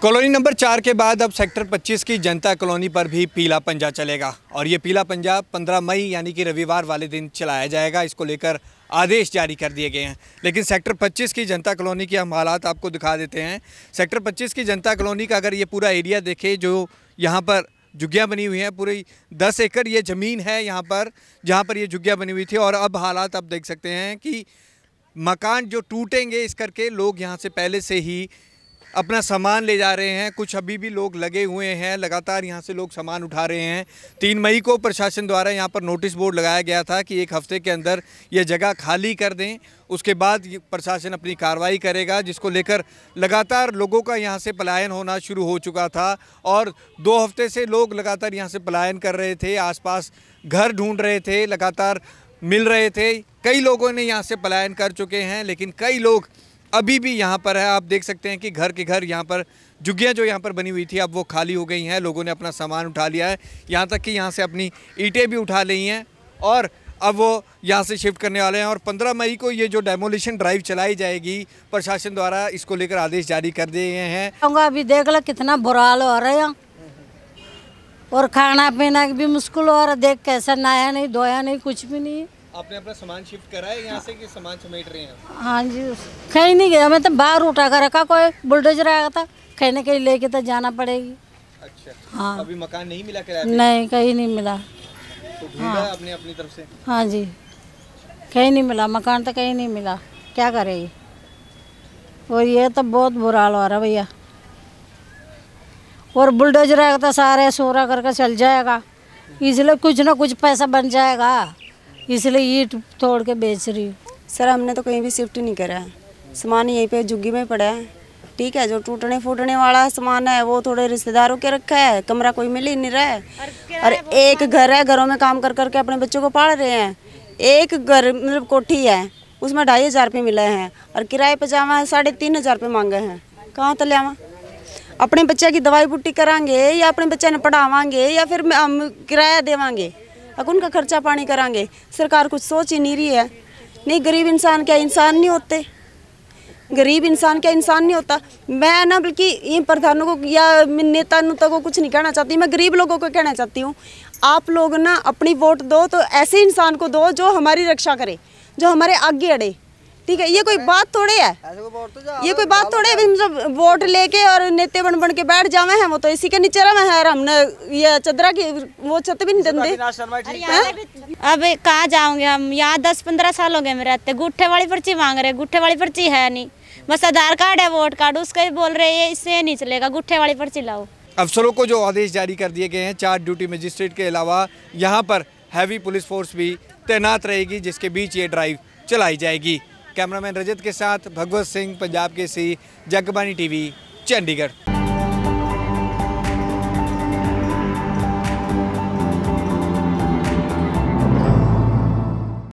colony number चार के बाद अब सेक्टर 25 की जनता कॉलोनी पर भी पीला पंजा चलेगा और ये पीला पंजा 15 मई यानी कि रविवार वाले दिन चलाया जाएगा इसको लेकर आदेश जारी कर दिए गए हैं लेकिन सेक्टर 25 की जनता कॉलोनी के हम हालात आपको दिखा देते हैं सेक्टर 25 की जनता कॉलोनी का अगर ये पूरा एरिया देखे जो यहाँ पर झुग्गियाँ बनी हुई हैं पूरी दस एकड़ ये ज़मीन है यहाँ पर जहाँ पर ये झुग्गियाँ बनी हुई थी और अब हालात आप देख सकते हैं कि मकान जो टूटेंगे इस करके लोग यहाँ से पहले से ही अपना सामान ले जा रहे हैं कुछ अभी भी लोग लगे हुए हैं लगातार यहाँ से लोग सामान उठा रहे हैं तीन मई को प्रशासन द्वारा यहाँ पर नोटिस बोर्ड लगाया गया था कि एक हफ्ते के अंदर ये जगह खाली कर दें उसके बाद प्रशासन अपनी कार्रवाई करेगा जिसको लेकर लगातार लोगों का यहाँ से पलायन होना शुरू हो चुका था और दो हफ्ते से लोग लगातार यहाँ से पलायन कर रहे थे आस घर ढूँढ रहे थे लगातार मिल रहे थे कई लोगों ने यहाँ से पलायन कर चुके हैं लेकिन कई लोग अभी भी यहाँ पर है आप देख सकते हैं कि घर के घर यहाँ पर झुग्गियाँ जो यहाँ पर बनी हुई थी अब वो खाली हो गई हैं लोगों ने अपना सामान उठा लिया है यहाँ तक कि यहाँ से अपनी ईंटें भी उठा ली हैं और अब वो यहाँ से शिफ्ट करने वाले हैं और 15 मई को ये जो डेमोलिशन ड्राइव चलाई जाएगी प्रशासन द्वारा इसको लेकर आदेश जारी कर दिए गए हैं अभी देख लो कितना बुरा हाल हो रहा है और खाना पीना भी मुश्किल हो रहा देख कैसा नहाया नहीं धोया नहीं कुछ भी नहीं आपने अपना सामान शिफ्ट करा है यहाँ से कि सामान समेट रहे हैं हाँ जी कहीं नहीं गया मैं तो बाहर उठा कर रखा कोई बुलडोजर आया था कहीं ना कहीं लेके तो जाना पड़ेगी अच्छा हाँ अभी मकान नहीं मिला किराया नहीं कहीं नहीं मिला तो हाँ आपने अपनी तरफ से हाँ जी कहीं नहीं मिला मकान तो कहीं नहीं मिला क्या करेगी और ये तो बहुत बुरा हाल हो रहा भैया और बुलडोजर आएगा तो सारे सोरा करके चल जाएगा इसलिए कुछ ना कुछ पैसा बन जाएगा इसलिए ये तोड़ के बेच रही हूँ सर हमने तो कहीं भी शिफ्ट नहीं करा है सामान यहीं पे झुग्गी में पड़ा है ठीक है जो टूटने फूटने वाला सामान है वो थोड़े रिश्तेदारों के रखा है कमरा कोई मिल ही नहीं रहा है और एक घर है घरों में काम कर करके अपने बच्चों को पाल रहे हैं एक घर मतलब कोठी है उसमें ढाई हज़ार रुपये मिले हैं और किराए पर जावा है साढ़े तीन हज़ार रुपये मांगे हैं कहाँ तो लिया अपने बच्चे की दवाई बूटी करांगे या अपने बच्चे ने पढ़ावांगे या फिर हम किराया देवांगे अब उनका खर्चा पानी करांगे सरकार कुछ सोच ही नहीं रही है नहीं गरीब इंसान क्या इंसान नहीं होते गरीब इंसान क्या इंसान नहीं होता मैं ना बल्कि इन प्रधानों को या नेता नुता को कुछ नहीं कहना चाहती मैं गरीब लोगों को कहना चाहती हूँ आप लोग ना अपनी वोट दो तो ऐसे इंसान को दो जो हमारी रक्षा करे जो हमारे आगे अड़े ठीक है ये कोई बात थोड़े है तो ये कोई बात थोड़े है मतलब वोट लेके और नेते बन बन के बैठ जावे हैं वो तो इसी के नीचे रहे हैं और हमने ये चदरा की वो छत भी नहीं देते तो- अब कहाँ जाओगे हम यहाँ दस पंद्रह साल हो गए मेरे रहते गुट्ठे वाली पर्ची मांग रहे गुट्ठे वाली पर्ची है नहीं बस आधार कार्ड है वोट कार्ड उसका भी बोल रहे ये इससे नहीं चलेगा गुट्ठे वाली पर्ची लाओ अफसरों को जो आदेश जारी कर दिए गए हैं चार ड्यूटी मजिस्ट्रेट के अलावा यहाँ पर हैवी पुलिस फोर्स भी तैनात रहेगी जिसके बीच ये ड्राइव चलाई जाएगी कैमरामैन रजत के साथ भगवत सिंह पंजाब के सी जगबानी टीवी चंडीगढ़